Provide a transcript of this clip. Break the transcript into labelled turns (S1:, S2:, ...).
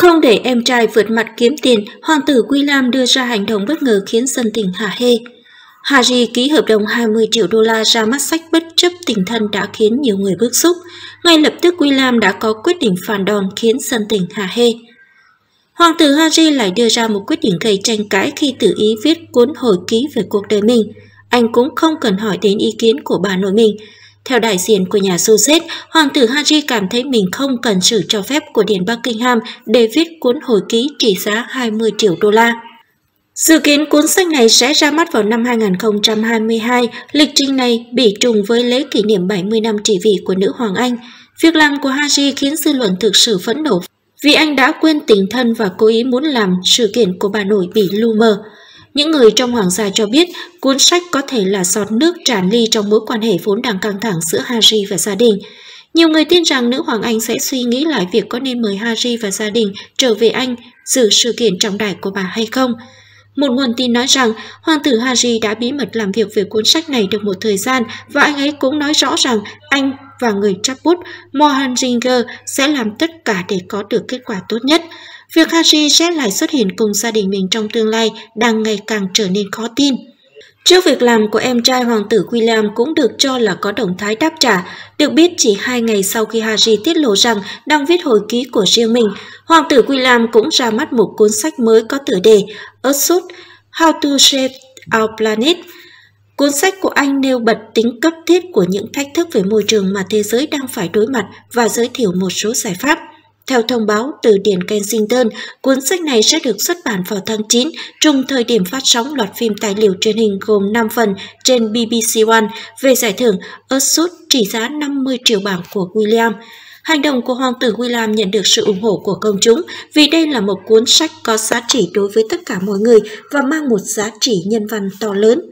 S1: Không để em trai vượt mặt kiếm tiền, hoàng tử Quy Lam đưa ra hành động bất ngờ khiến dân tình hả hê. Harry ký hợp đồng 20 triệu đô la ra mắt sách bất chấp tình thân đã khiến nhiều người bức xúc. Ngay lập tức Quy Lam đã có quyết định phản đòn khiến dân tình hả hê. Hoàng tử Harry lại đưa ra một quyết định gây tranh cãi khi tự ý viết cuốn hồi ký về cuộc đời mình. Anh cũng không cần hỏi đến ý kiến của bà nội mình, theo đại diện của nhà sưu xét, Hoàng tử Harry cảm thấy mình không cần sự cho phép của Điện Buckingham để viết cuốn hồi ký trị giá 20 triệu đô la. Dự kiến cuốn sách này sẽ ra mắt vào năm 2022, lịch trình này bị trùng với lễ kỷ niệm 70 năm trị vị của nữ hoàng Anh. Việc làm của Harry khiến dư luận thực sự phẫn nộ vì anh đã quên tình thân và cố ý muốn làm sự kiện của bà nội bị lu mờ. Những người trong hoàng gia cho biết cuốn sách có thể là giọt nước tràn ly trong mối quan hệ vốn đang căng thẳng giữa Harry và gia đình. Nhiều người tin rằng nữ hoàng Anh sẽ suy nghĩ lại việc có nên mời Harry và gia đình trở về Anh dự sự kiện trọng đại của bà hay không. Một nguồn tin nói rằng hoàng tử Harry đã bí mật làm việc về cuốn sách này được một thời gian và anh ấy cũng nói rõ rằng anh và người chắp bút, Mohanjinger sẽ làm tất cả để có được kết quả tốt nhất. Việc Haji sẽ lại xuất hiện cùng gia đình mình trong tương lai đang ngày càng trở nên khó tin. Trước việc làm của em trai hoàng tử William cũng được cho là có động thái đáp trả. Được biết chỉ hai ngày sau khi Harry tiết lộ rằng đang viết hồi ký của riêng mình, hoàng tử William cũng ra mắt một cuốn sách mới có tựa đề Earthshoot How to Shape Our Planet – Cuốn sách của anh nêu bật tính cấp thiết của những thách thức về môi trường mà thế giới đang phải đối mặt và giới thiệu một số giải pháp. Theo thông báo từ Điển Kensington, cuốn sách này sẽ được xuất bản vào tháng 9, trùng thời điểm phát sóng loạt phim tài liệu truyền hình gồm 5 phần trên BBC One về giải thưởng Osud trị giá 50 triệu bảng của William. Hành động của Hoàng tử William nhận được sự ủng hộ của công chúng vì đây là một cuốn sách có giá trị đối với tất cả mọi người và mang một giá trị nhân văn to lớn.